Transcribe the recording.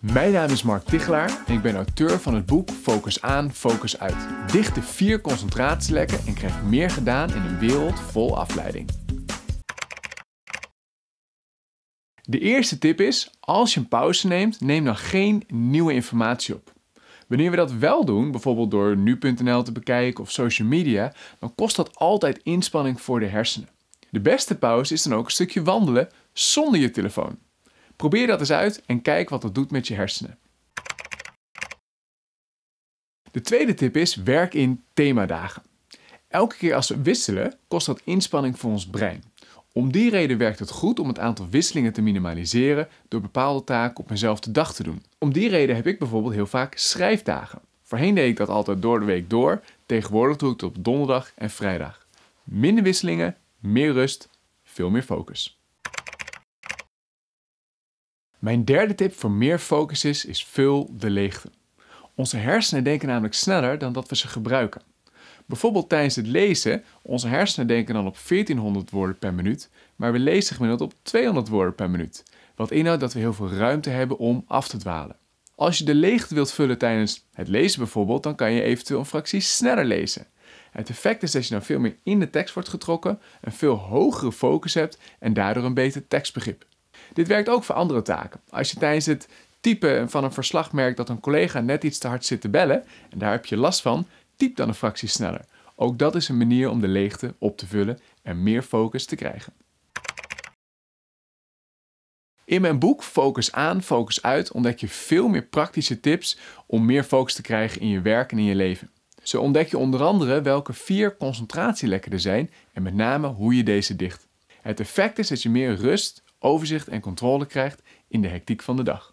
Mijn naam is Mark Tichelaar en ik ben auteur van het boek Focus aan, Focus uit. Dicht de vier concentratielekken en krijg meer gedaan in een wereld vol afleiding. De eerste tip is, als je een pauze neemt, neem dan geen nieuwe informatie op. Wanneer we dat wel doen, bijvoorbeeld door nu.nl te bekijken of social media, dan kost dat altijd inspanning voor de hersenen. De beste pauze is dan ook een stukje wandelen zonder je telefoon. Probeer dat eens uit en kijk wat dat doet met je hersenen. De tweede tip is werk in themadagen. Elke keer als we wisselen, kost dat inspanning voor ons brein. Om die reden werkt het goed om het aantal wisselingen te minimaliseren door bepaalde taken op eenzelfde dag te doen. Om die reden heb ik bijvoorbeeld heel vaak schrijfdagen. Voorheen deed ik dat altijd door de week door, tegenwoordig doe ik het op donderdag en vrijdag. Minder wisselingen, meer rust, veel meer focus. Mijn derde tip voor meer focus is, is vul de leegte. Onze hersenen denken namelijk sneller dan dat we ze gebruiken. Bijvoorbeeld tijdens het lezen, onze hersenen denken dan op 1400 woorden per minuut, maar we lezen gemiddeld op 200 woorden per minuut. Wat inhoudt dat we heel veel ruimte hebben om af te dwalen. Als je de leegte wilt vullen tijdens het lezen bijvoorbeeld, dan kan je eventueel een fractie sneller lezen. Het effect is dat je dan veel meer in de tekst wordt getrokken, een veel hogere focus hebt en daardoor een beter tekstbegrip. Dit werkt ook voor andere taken. Als je tijdens het typen van een verslag merkt dat een collega net iets te hard zit te bellen en daar heb je last van, typ dan een fractie sneller. Ook dat is een manier om de leegte op te vullen en meer focus te krijgen. In mijn boek Focus aan, focus uit ontdek je veel meer praktische tips om meer focus te krijgen in je werk en in je leven. Zo ontdek je onder andere welke vier concentratielekken er zijn en met name hoe je deze dicht. Het effect is dat je meer rust, overzicht en controle krijgt in de hectiek van de dag.